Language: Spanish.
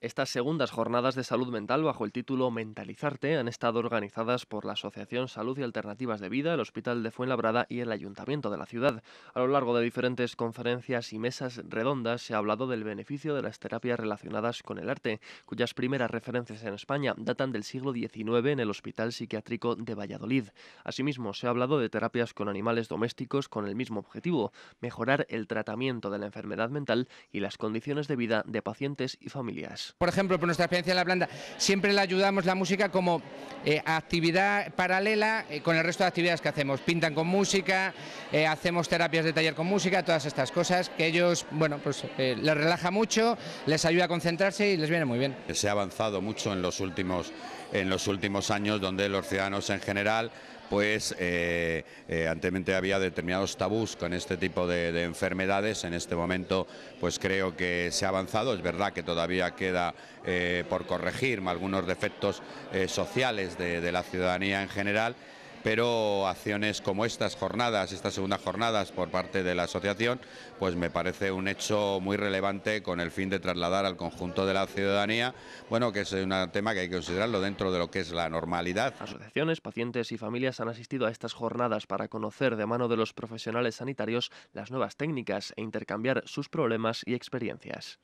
Estas segundas jornadas de salud mental bajo el título Mentalizarte han estado organizadas por la Asociación Salud y Alternativas de Vida, el Hospital de Fuenlabrada y el Ayuntamiento de la ciudad. A lo largo de diferentes conferencias y mesas redondas se ha hablado del beneficio de las terapias relacionadas con el arte, cuyas primeras referencias en España datan del siglo XIX en el Hospital Psiquiátrico de Valladolid. Asimismo, se ha hablado de terapias con animales domésticos con el mismo objetivo, mejorar el tratamiento de la enfermedad mental y las condiciones de vida de pacientes y familias por ejemplo, por nuestra experiencia en la planta, siempre le ayudamos la música como eh, actividad paralela eh, con el resto de actividades que hacemos. Pintan con música, eh, hacemos terapias de taller con música, todas estas cosas que ellos, bueno, pues les relaja mucho, les ayuda a concentrarse y les viene muy bien. Se ha avanzado mucho en los últimos, en los últimos años donde los ciudadanos en general pues eh, eh, anteriormente había determinados tabús con este tipo de, enfermedades. En este momento, pues creo que se ha avanzado. Es verdad que todavía queda eh, por corregir algunos defectos sociales de la ciudadanía en general pero acciones como estas jornadas, estas segundas jornadas por parte de la asociación, pues me parece un hecho muy relevante con el fin de trasladar al conjunto de la ciudadanía, bueno, que es un tema que hay que considerarlo dentro de lo que es la normalidad. Asociaciones, pacientes y familias han asistido a estas jornadas para conocer de mano de los profesionales sanitarios las nuevas técnicas e intercambiar sus problemas y experiencias.